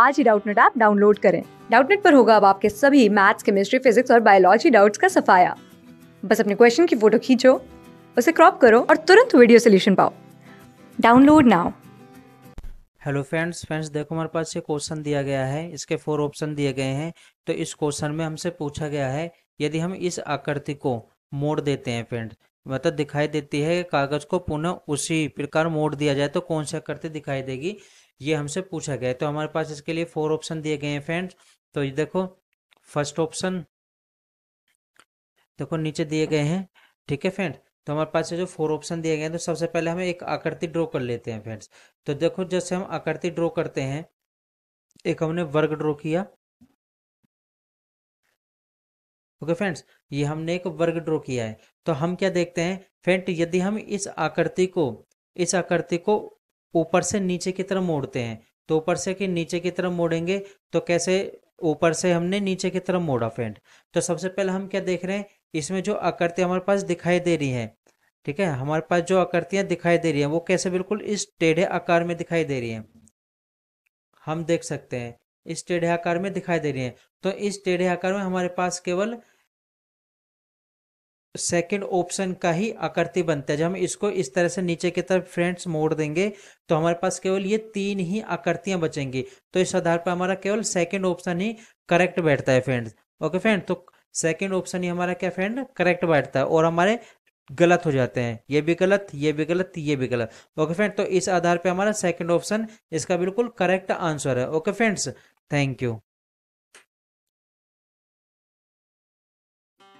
आज ही Doubtnet app download करें डाउटनेट पर होगा अब आपके सभी मैथ्स केमिस्ट्री फिजिक्स और बायोलॉजी डाउट्स का सफाया बस अपने क्वेश्चन की फोटो खींचो उसे क्रॉप करो और तुरंत वीडियो सोल्यूशन पाओ download now hello friends friends देखो हमारे पास ये क्वेश्चन दिया गया है इसके फोर ऑप्शन दिए गए हैं तो इस क्वेश्चन में हमसे पूछा गया है यदि हम इस आकृति को मोड़ देते हैं फ्रेंड्स मतलब दिखाई देती है कागज को पुनः उसी प्रकार मोड़ दिया जाए तो कौन सी आकृति दिखाई देगी ये हमसे पूछा गया है तो हमारे पास इसके लिए फोर ऑप्शन दिए गए हैं फ्रेंड्स तो ये देखो फर्स्ट ऑप्शन देखो नीचे दिए गए हैं ठीक है फ्रेंड तो हमारे पास जो फोर ऑप्शन दिए गए हैं तो सबसे पहले हम एक आकृति ड्रॉ कर लेते हैं फ्रेंड्स तो देखो जैसे हम आकृति ड्रॉ करते हैं एक हमने वर्ग ड्रॉ किया ओके फ्रेंड्स ये हमने एक वर्ग ड्रॉ किया है तो हम क्या देखते हैं फ्रेंड यदि हम इस आकृति को इस आकृति को ऊपर से नीचे की तरफ मोड़ते हैं तो ऊपर से कि नीचे की तरफ मोड़ेंगे तो कैसे ऊपर से हमने नीचे की तरफ मोड़ा फ्रेंड तो सबसे पहले हम क्या देख रहे हैं इसमें जो आकृति हमारे पास दिखाई दे रही है ठीक है हमारे पास जो आकृतियां दिखाई दे रही हैं वो कैसे बिल्कुल इस टेढ़े आकार में दिखाई दे रही हैं हम देख सकते हैं इस टेढ़े आकार में दिखाई दे रही हैं तो इस टेढ़े आकार में हमारे पास केवल सेकेंड ऑप्शन का ही आकृति बनता है जब हम इसको इस तरह से नीचे की तरफ फ्रेंड्स मोड़ देंगे तो हमारे पास केवल ये तीन ही आकृतियां बचेंगी तो इस आधार पर हमारा केवल सेकेंड ऑप्शन ही करेक्ट बैठता है फ्रेंड्स ओके फ्रेंड तो सेकेंड ऑप्शन ही हमारा क्या फ्रेंड करेक्ट बैठता है और हमारे गलत हो जाते हैं ये भी गलत ये भी गलत ये भी गलत ओके फ्रेंड तो इस आधार पर हमारा सेकेंड ऑप्शन इसका बिल्कुल करेक्ट आंसर है ओके फ्रेंड्स थैंक यू